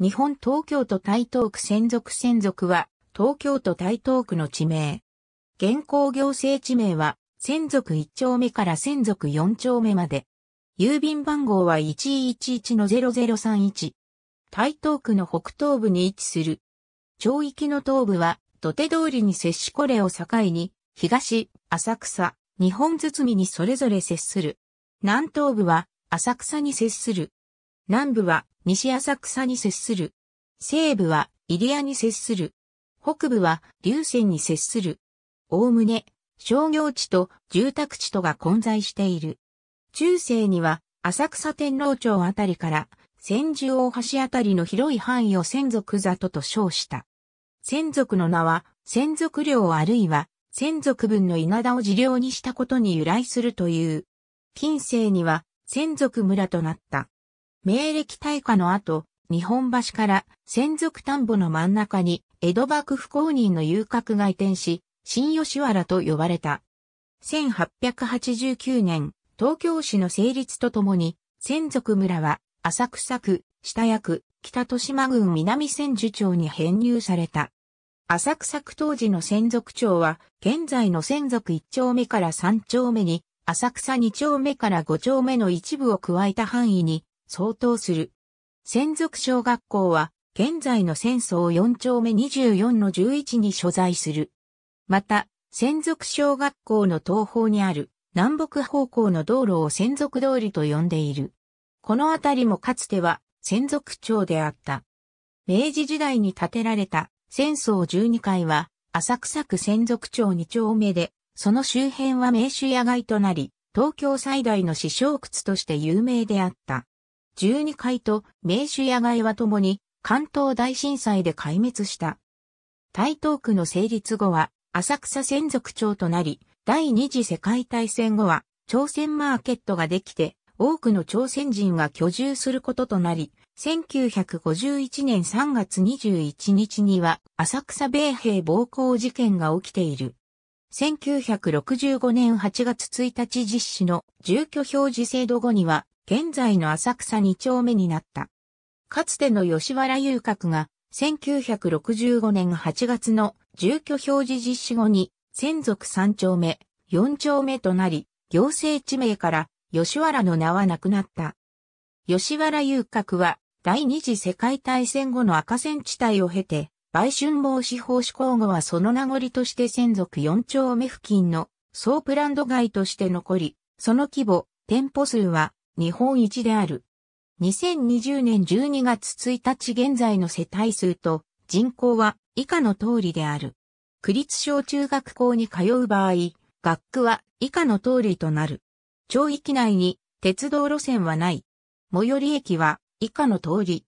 日本東京都台東区専属専属は、東京都台東区の地名。現行行政地名は、専属1丁目から専属4丁目まで。郵便番号は111-0031。台東区の北東部に位置する。町域の東部は、土手通りに接しこれを境に、東、浅草、日本包みにそれぞれ接する。南東部は、浅草に接する。南部は西浅草に接する。西部は入谷に接する。北部は流線に接する。おおむね商業地と住宅地とが混在している。中世には浅草天皇町あたりから千住大橋あたりの広い範囲を千族里と称した。専族の名は専族領あるいは専族分の稲田を治領にしたことに由来するという。近世には専族村となった。明暦大火の後、日本橋から専属田んぼの真ん中に江戸幕府公認の遊郭が移転し、新吉原と呼ばれた。1889年、東京市の成立とともに、専属村は浅草区、下谷区、北豊島郡南千住町に編入された。浅草区当時の専属町は、現在の専属1丁目から3丁目に、浅草2丁目から5丁目の一部を加えた範囲に相当する。専属小学校は、現在の戦争4丁目24の11に所在する。また、専属小学校の東方にある南北方向の道路を専属通りと呼んでいる。この辺りもかつては専属町であった。明治時代に建てられた戦争12階は浅草区専属町2丁目で、その周辺は名手野外となり、東京最大の師匠靴として有名であった。12階と名手野外はともに関東大震災で壊滅した。台東区の成立後は浅草専属町となり、第二次世界大戦後は朝鮮マーケットができて多くの朝鮮人が居住することとなり、1951年3月21日には浅草米兵暴行事件が起きている。1965年8月1日実施の住居表示制度後には現在の浅草2丁目になった。かつての吉原遊郭が1965年8月の住居表示実施後に専属3丁目、4丁目となり、行政地名から吉原の名はなくなった。吉原遊郭は第二次世界大戦後の赤線地帯を経て、売春防止法施行後はその名残として専属4丁目付近の総プランド街として残り、その規模、店舗数は日本一である。2020年12月1日現在の世帯数と人口は以下の通りである。区立小中学校に通う場合、学区は以下の通りとなる。町域内に鉄道路線はない。最寄り駅は以下の通り。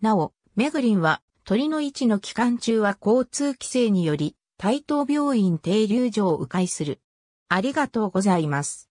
なお、メグリンは鳥の位置の期間中は交通規制により、対等病院停留所を迂回する。ありがとうございます。